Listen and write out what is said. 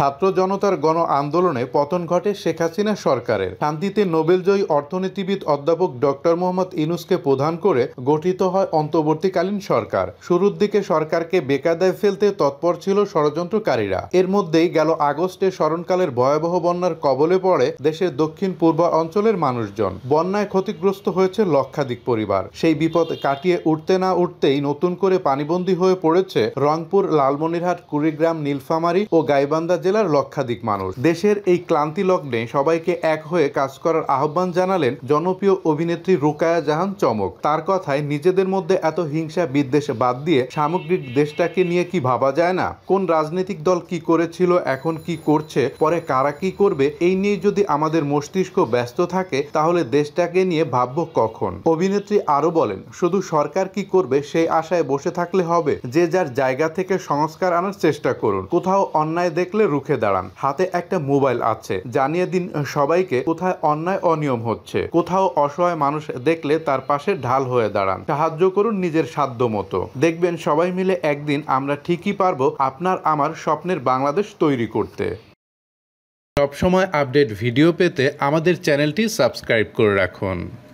ছাত্র জনতার গণ আন্দোলনে পতন ঘটে শেখ হাসিনা সরকারের শান্তিতে নোবেলজয়ী অর্থনীতিবিদ অধ্যাপক ডক্টর মোহাম্মদ ইনুসকে প্রধান করে গঠিত হয় অন্তর্বর্তীকালীন সরকার শুরুর দিকে সরকারকে বেকাদায় ফেলতে তৎপর ছিল ষড়যন্ত্রকারীরা এর মধ্যেই গেল আগস্টে স্মরণকালের ভয়াবহ বন্যার কবলে পড়ে দেশের দক্ষিণ পূর্ব অঞ্চলের মানুষজন বন্যায় ক্ষতিগ্রস্ত হয়েছে লক্ষাধিক পরিবার সেই বিপদ কাটিয়ে উঠতে না উঠতেই নতুন করে পানিবন্দী হয়ে পড়েছে রংপুর লালমনিরহাট কুড়িগ্রাম নীলফামারী ও গাইবান্ধা জেলার লক্ষাধিক মানুষ দেশের এই ক্লান্তি লগ্নে সবাইকে এক হয়ে কাজ করার আহ্বান জানালেন জনপ্রিয় অভিনেত্রী রুকায়া জাহান চমক তার কথায় নিজেদের মধ্যে এত হিংসা বিদ্বেষ বাদ দিয়ে সামগ্রিক দেশটাকে নিয়ে কি ভাবা যায় না কোন রাজনৈতিক দল কি করেছিল এখন কি করছে পরে কারা কি করবে এই নিয়ে যদি আমাদের মস্তিষ্ক ব্যস্ত থাকে তাহলে দেশটাকে নিয়ে ভাবব কখন অভিনেত্রী আরও বলেন শুধু সরকার কি করবে সেই আশায় বসে থাকলে হবে যে যার জায়গা থেকে সংস্কার আনার চেষ্টা করুন কোথাও অন্যায় দেখলে রুখে দাঁড়ান হাতে একটা মোবাইল আছে জানিয়ে দিন সবাইকে কোথায় অন্যায় অনিয়ম হচ্ছে কোথাও অসহায় মানুষ দেখলে তার পাশে ঢাল হয়ে দাঁড়ান সাহায্য করুন নিজের সাধ্য মতো দেখবেন সবাই মিলে একদিন আমরা ঠিকই পারবো আপনার আমার স্বপ্নের বাংলাদেশ তৈরি করতে সবসময় আপডেট ভিডিও পেতে আমাদের চ্যানেলটি সাবস্ক্রাইব করে রাখুন